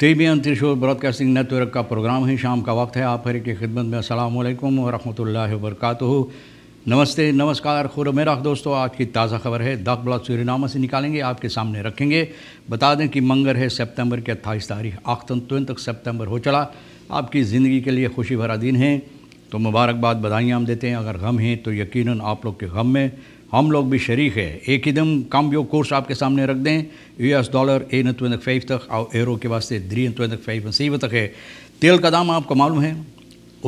तेबियन त्रिशोर broadcasting network का program है शाम का वक्त है आप हर की खिदमत में असलकम वरह वरक नमस्ते नमस्कार खुर मेरा दोस्तों आज की ताज़ा खबर है दख ब्लॉक सूरीनामा से निकालेंगे आपके सामने रखेंगे बता दें कि मंगर है सितंबर की अट्ठाईस तारीख आखतन तुन तक सितंबर हो चला आपकी ज़िंदगी के लिए खुशी भरा दिन है तो मुबारकबाद बधाइयाँ हम देते हैं अगर गम हैं तो यकीनन आप लोग के गम में हम लोग भी शरीक है एक ही दम कम योग कोर्स आपके सामने रख दें यू एस डॉलर एन ट्वेंटी फाइव तक और एरो के वास्ते द्री ट्वेंटी फाइव सीव तक है तेल का दाम आपको मालूम है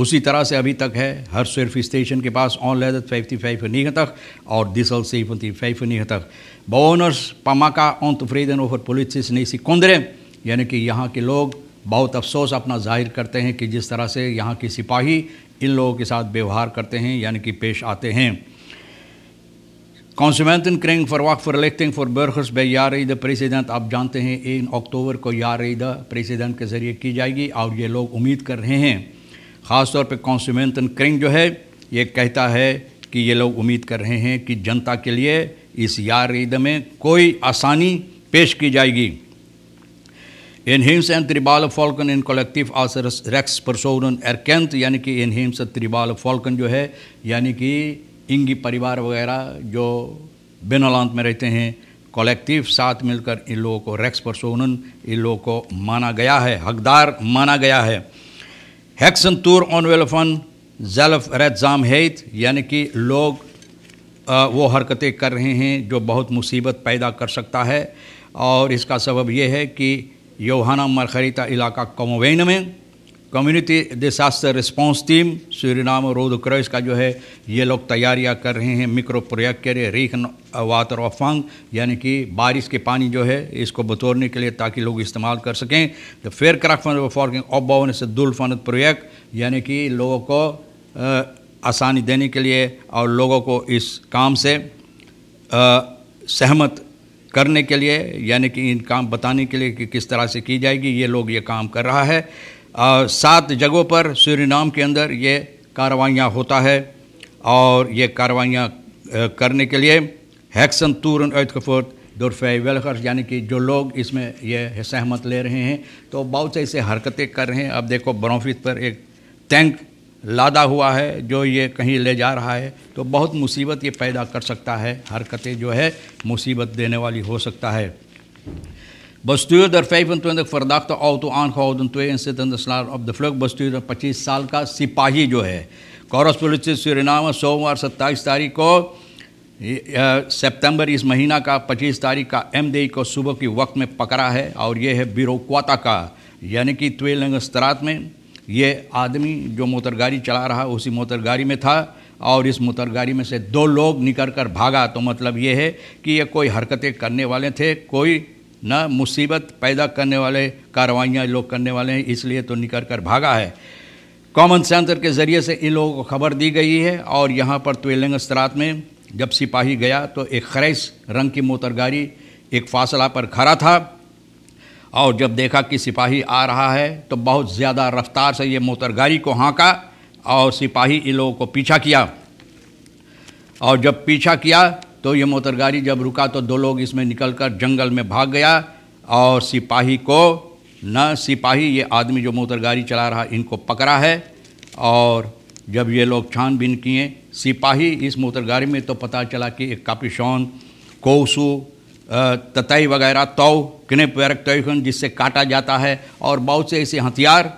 उसी तरह से अभी तक है हर सिर्फ स्टेशन के पास ऑन फाइव थी फाइफ नीह तक और डीजल से फाइव नीह तक बोनर्स पमाका ऑन तुफरीदन ओफर पुलिस नहीं कुंदरे यानी कि यहाँ के लोग बहुत अफसोस अपना जाहिर करते हैं कि जिस तरह से यहाँ के सिपाही इन लोगों के साथ व्यवहार करते हैं यानी कि पेश आते हैं Consumenten kring verwacht verlichting voor burgers bij यार प्रेसिडेंट आप जानते 1 oktober ko को president ke के ki की Aur ye log लोग kar rahe hain. हैं taur pe कॉन्सूमेंटन क्रिंग जो है ये कहता है कि ये लोग उम्मीद कर रहे हैं कि जनता के लिए इस यार ईद में कोई आसानी पेश की जाएगी Inheemse en tribale volken in collectief als rechtspersonen erkend, यानी कि inheemse tribale volken जो है यानी कि इंगी परिवार वगैरह जो बेनोलांत में रहते हैं कलेक्टिव साथ मिलकर इन लोगों को रेक्स परसोनन इन लोगों को माना गया है हकदार माना गया है हैक्सन तूर ऑन वेलफन जलफ रेजाम हेत यानी कि लोग वो हरकतें कर रहे हैं जो बहुत मुसीबत पैदा कर सकता है और इसका सबब यह है कि योहाना मरखरीता इलाका कमोवेन में community disaster response team Suriname और रोद क्रॉस का जो है ये लोग तैयारियां कर रहे हैं मिक्रो प्रोजेक्ट के लिए रीख वाटर ऑफ फंग यानी कि बारिश के पानी जो है इसको बतौरने के लिए ताकि लोग इस्तेमाल कर सकें द फेयर क्राफ्ट फॉर्किंग ऑफ बावन से दुल प्रोजेक्ट यानी कि लोगों को uh, आसानी देने के लिए और लोगों को इस काम से आ, uh, सहमत करने के लिए यानी कि इन काम बताने के लिए कि किस तरह से की जाएगी ये लोग ये काम कर रहा है सात जगहों पर सूरीनाम के अंदर ये कार्रवाइयाँ होता है और ये कार्रवाइयाँ करने के लिए हैक्सन तूरन ऐतकफोत दुर्फ वेलखर्स यानी कि जो लोग इसमें ये सहमत ले रहे हैं तो बहुत से ऐसे हरकतें कर रहे हैं अब देखो बरौफित पर एक टैंक लादा हुआ है जो ये कहीं ले जा रहा है तो बहुत मुसीबत ये पैदा कर सकता है हरकतें जो है मुसीबत देने वाली हो सकता है Bestuurder 25 verdachte auto aangehouden, twee inzittenden slaan op de vlucht. Bestuurder Pachis साल का सिपाही जो है कॉरस पुलिस से सुरिनाम सोमवार 27 तारीख को सितंबर इस महीना का 25 तारीख का एम को सुबह के वक्त में पकड़ा है और ये है बिरोक्वाता का यानी कि त्वेलंग स्तरात में ये आदमी जो मोटर गाड़ी चला रहा उसी मोटर गाड़ी में था और इस मोटर गाड़ी में से दो लोग निकल कर भागा तो मतलब ये है कि ये कोई हरकतें करने वाले थे कोई न मुसीबत पैदा करने वाले कार्रवाइयाँ लोग करने वाले हैं इसलिए तो निकल कर भागा है कॉमन सेंटर के ज़रिए से इन लोगों को खबर दी गई है और यहाँ पर तोलिंग स्त्रात में जब सिपाही गया तो एक खरेस रंग की मोटरगाड़ी एक फासला पर खड़ा था और जब देखा कि सिपाही आ रहा है तो बहुत ज़्यादा रफ्तार से ये मोटरगाड़ी को हाँका और सिपाही इन लोगों को पीछा किया और जब पीछा किया तो ये गाड़ी जब रुका तो दो लोग इसमें निकलकर जंगल में भाग गया और सिपाही को न सिपाही ये आदमी जो मोटरगाड़ी गाड़ी चला रहा इनको पकड़ा है और जब ये लोग छानबीन किए सिपाही इस मोटरगाड़ी गाड़ी में तो पता चला कि एक कापिशौन कोसू ततई वगैरह तौ किने पैरक तयन जिससे काटा जाता है और बहुत से ऐसे हथियार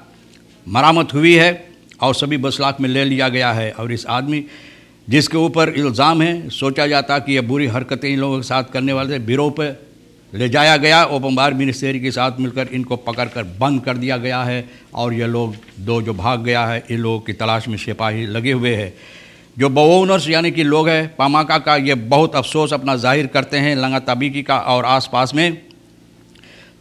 मरामत हुई है और सभी बसलाक में ले लिया गया है और इस आदमी जिसके ऊपर इल्ज़ाम है सोचा जाता कि यह बुरी हरकतें इन लोगों के साथ करने वाले थे बिरो पर ले जाया गया और बार मिनिस्ट्री के साथ मिलकर इनको पकड़ कर बंद कर दिया गया है और ये लोग दो जो भाग गया है इन लोगों की तलाश में सिपाही लगे हुए हैं जो बवोनर्स यानी कि लोग हैं पामाका का ये बहुत अफसोस अपना जाहिर करते हैं लंगा तबीकी का और आसपास में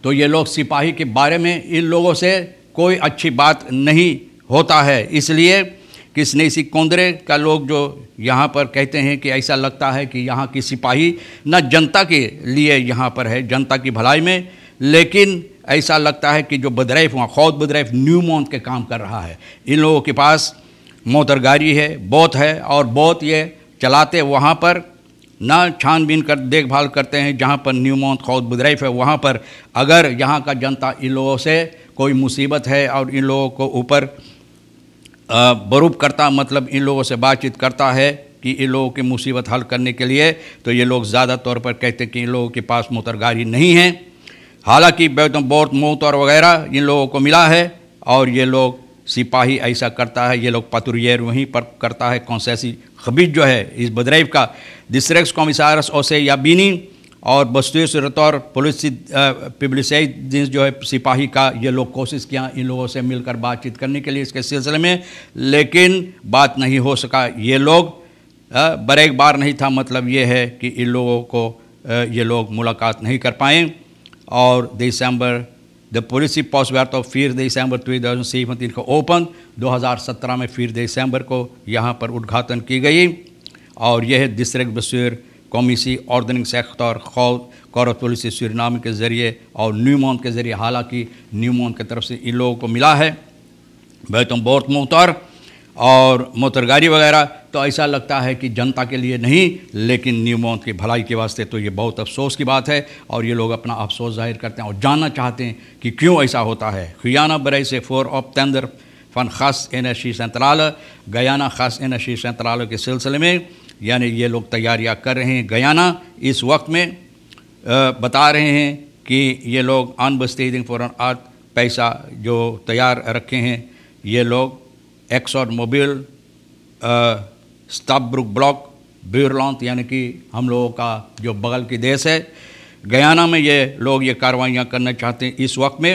तो ये लोग सिपाही के बारे में इन लोगों से कोई अच्छी बात नहीं होता है इसलिए किसने इसी कोंदरे का लोग जो यहाँ पर कहते हैं कि ऐसा लगता है कि यहाँ की सिपाही न जनता के लिए यहाँ पर है जनता की भलाई में लेकिन ऐसा लगता है कि जो बदरैफ वहाँ खौद बदरैफ न्यू मॉन्थ के काम कर रहा है इन लोगों के पास मोतरगारी है बोत है और बोत ये चलाते वहाँ पर ना छानबीन कर देखभाल करते हैं जहाँ पर न्यू मौत खौद बदरैफ है वहाँ पर अगर यहाँ का जनता इन लोगों से कोई मुसीबत है और इन लोगों को ऊपर बरूप करता मतलब इन लोगों से बातचीत करता है कि इन लोगों की मुसीबत हल करने के लिए तो ये लोग ज़्यादा तौर पर कहते हैं कि इन लोगों के पास मोतरगारी नहीं है हालांकि बहुत मौत और वगैरह इन लोगों को मिला है और ये लोग सिपाही ऐसा करता है ये लोग पतुरियर वहीं पर करता है कौन सी खबीज जो है इस बदरेब का दिसरेक्स कॉमिसारस ओसे या बीनी और बस्तुएसरत से रतौर पुलिस पब्लिसाइज जो है सिपाही का ये लोग कोशिश किया इन लोगों से मिलकर बातचीत करने के लिए इसके सिलसिले में लेकिन बात नहीं हो सका ये लोग बर एक बार नहीं था मतलब ये है कि इन लोगों को ये लोग मुलाकात नहीं कर पाए और दिसंबर द पॉलिसी पॉस तो फिर दिसंबर टू तो थाउजेंड को ओपन 2017 में फिर दिसंबर को यहाँ पर उद्घाटन की गई और यह डिस्ट्रिक्ट बसूर कौमीसी और ऑर्गेनिक सेक्टर खौ कौरत पॉलिसी सुरनाम के ज़रिए और न्यूमॉन के ज़रिए हालांकि न्यूमॉन की तरफ से इन लोगों को मिला है बैतम बहुत मोहतर और मोहतरगारी वगैरह तो ऐसा लगता है कि जनता के लिए नहीं लेकिन न्यूमोन की भलाई के वास्ते तो ये बहुत अफसोस की बात है और ये लोग अपना अफसोस जाहिर करते हैं और जानना चाहते हैं कि क्यों ऐसा होता है खुयाना बरई से फोर ऑफ तेंदर फन खास एन शीश तलाल गयाना खास एन शीश तलाल के सिलसिले में यानी ये लोग तैयारियां कर रहे हैं गयाना इस वक्त में बता रहे हैं कि ये लोग बस्ती दिन फ़ौर आर्थ पैसा जो तैयार रखे हैं ये लोग एक्स और मोबिल स्तब्रुक ब्लॉक ब्यूरलॉन्त यानी कि हम लोगों का जो बगल की देश है गयाना में ये लोग ये कार्रवाइयाँ करना चाहते हैं इस वक्त में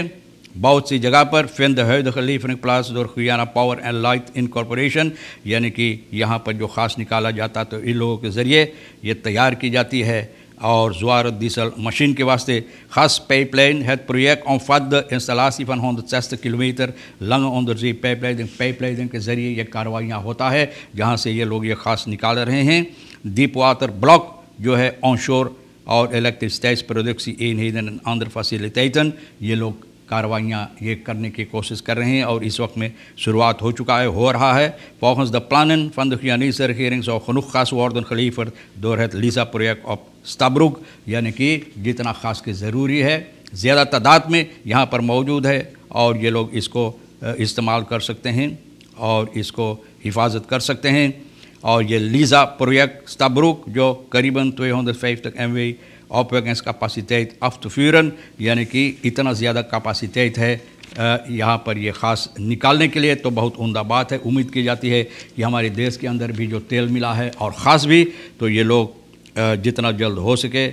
बहुत सी जगह पर फिंद हैद खलीफिंग प्लास और Guyana power and light incorporation यानी कि यहाँ पर जो ख़ास निकाला जाता तो इन लोगों के ज़रिए ये तैयार की जाती है और जुआर डीजल मशीन के वास्ते खास पाइपलाइन है प्रोजेक्ट ऑन फद इंसलासी फन हों दस्त किलोमीटर लंग ऑन द जी पाइपलाइन के ज़रिए यह कार्रवाइयाँ होता है जहाँ से ये लोग ये खास निकाल रहे हैं दीप वाटर ब्लॉक जो है ऑन शोर और इलेक्ट्रिक स्टेज प्रोडक्सी इन हिदन आंध्र फसिलिटेटन ये लोग कार्रवाइयाँ ये करने की कोशिश कर रहे हैं और इस वक्त में शुरुआत हो चुका है हो रहा है volgens the plan van de Guyanese-regering zou genoeg gas worden geleverd door het lisa यानी कि जितना खास की ज़रूरी है ज़्यादा तादाद में यहाँ पर मौजूद है और ये लोग इसको इस्तेमाल कर सकते हैं और इसको हिफाजत कर सकते हैं और ये लीजा प्रोजेक्ट Stabroek जो करीबन तक वी MW opwekkingskapasiteit af te फ्यूरन यानी कि इतना ज़्यादा कैपेसिटेट है यहाँ पर ये ख़ास निकालने के लिए तो बहुत उमदा बात है उम्मीद की जाती है कि हमारे देश के अंदर भी जो तेल मिला है और ख़ास भी तो ये लोग जितना जल्द हो सके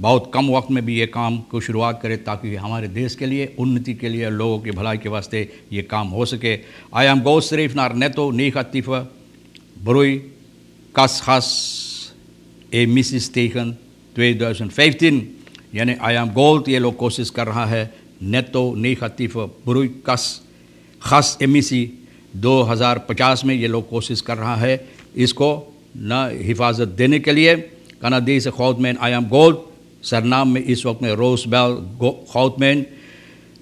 बहुत कम वक्त में भी ये काम को शुरुआत करें ताकि हमारे देश के लिए उन्नति के लिए लोगों की भलाई के वास्ते ये काम हो सके आई एम गौ शरीफ नार नेतो नीख अतीफ़ Broei, Kasgas, emissies tegen 2015. यानी आयाम गोल्ड ये लोग कोशिश कर रहा है नेटो नेगेटिव ब्रुई कस खस एमिसी 2050 में ये लोग कोशिश कर रहा है इसको न हिफाजत देने के लिए कनाडीस खौतमैन आयाम गोल्ड सरनाम में इस वक्त में रोज बेल खौतमैन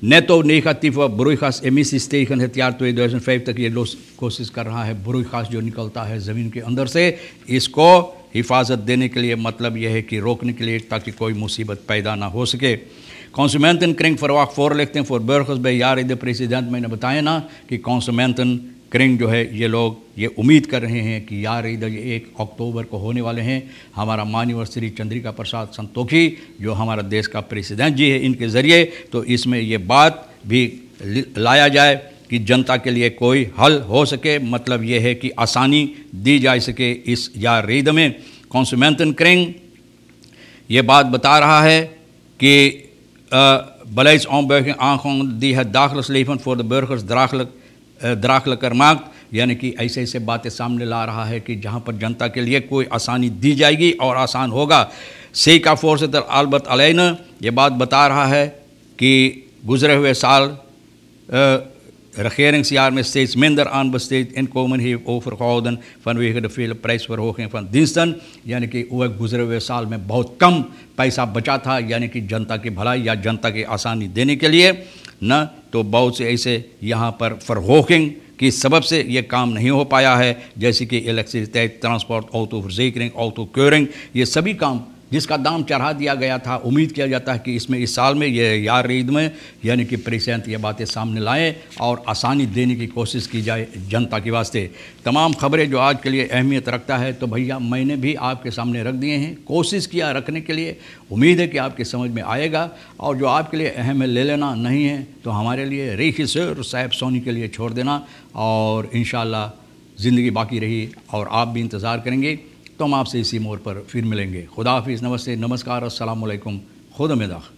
नेटो नेगेटिव बुरुखास एमिसिस तेखन हथियार तो ये दो कोशिश कर रहा है खास जो निकलता है ज़मीन के अंदर से इसको हिफाजत देने के लिए मतलब यह है कि रोकने के लिए ताकि कोई मुसीबत पैदा ना हो सके कॉन्सुमेंटन क्रिंग फॉर वॉक फोर लिखते हैं फॉर बर्खस बे यार इधर प्रेसिडेंट मैंने बताया ना कि कॉन्सुमेंटन करेंग जो है ये लोग ये उम्मीद कर रहे हैं कि यार इधर ये एक अक्टूबर को होने वाले हैं हमारा मान्यवर श्री चंद्रिका प्रसाद संतोखी जो हमारा देश का प्रेसिडेंट जी है इनके ज़रिए तो इसमें ये बात भी लाया जाए कि जनता के लिए कोई हल हो सके मतलब ये है कि आसानी दी जा सके इस या रीद में कॉन्समेंतन क्रेंग ये बात बता रहा है कि बलैस ऑम आँखों दी है दाखिल स्लीफन फॉर द बर्खस दाखिल मांग यानी कि ऐसे ऐसे बातें सामने ला रहा है कि जहाँ पर जनता के लिए कोई आसानी दी जाएगी और आसान होगा से का फोर्स दर आलबत अलैन ये बात बता रहा है कि गुजरे हुए साल regeringsjaar met steeds minder aanbesteed inkomen heeft overgehouden फील प्राइस vele prijsverhoging फन diensten. यानी कि वह गुजरे हुए साल में बहुत कम पैसा बचा था यानी कि जनता की भलाई या जनता की आसानी देने के लिए न तो बहुत से ऐसे यहाँ पर फरहोकिंग के सबब से ये काम नहीं हो पाया है जैसे कि इलेक्ट्रिसिटी ट्रांसपोर्ट ऑटो रिकरिंग ऑटो क्योरिंग ये सभी काम जिसका दाम चढ़ा दिया गया था उम्मीद किया जाता है कि इसमें इस साल में ये यार ईद में यानी कि प्रेसिडेंट ये बातें सामने लाएँ और आसानी देने की कोशिश की जाए जनता के वास्ते तमाम खबरें जो आज के लिए अहमियत रखता है तो भैया मैंने भी आपके सामने रख दिए हैं कोशिश किया रखने के लिए उम्मीद है कि आपके समझ में आएगा और जो आपके लिए अहम ले लेना नहीं है तो हमारे लिए रेखी सर साहब सोनी के लिए छोड़ देना और इन ज़िंदगी बाकी रही और आप भी इंतज़ार करेंगे तो हम आपसे इसी मोड़ पर फिर मिलेंगे खुदा हाफिज़ नमस्ते नमस्कार असलकुम खुद मिदा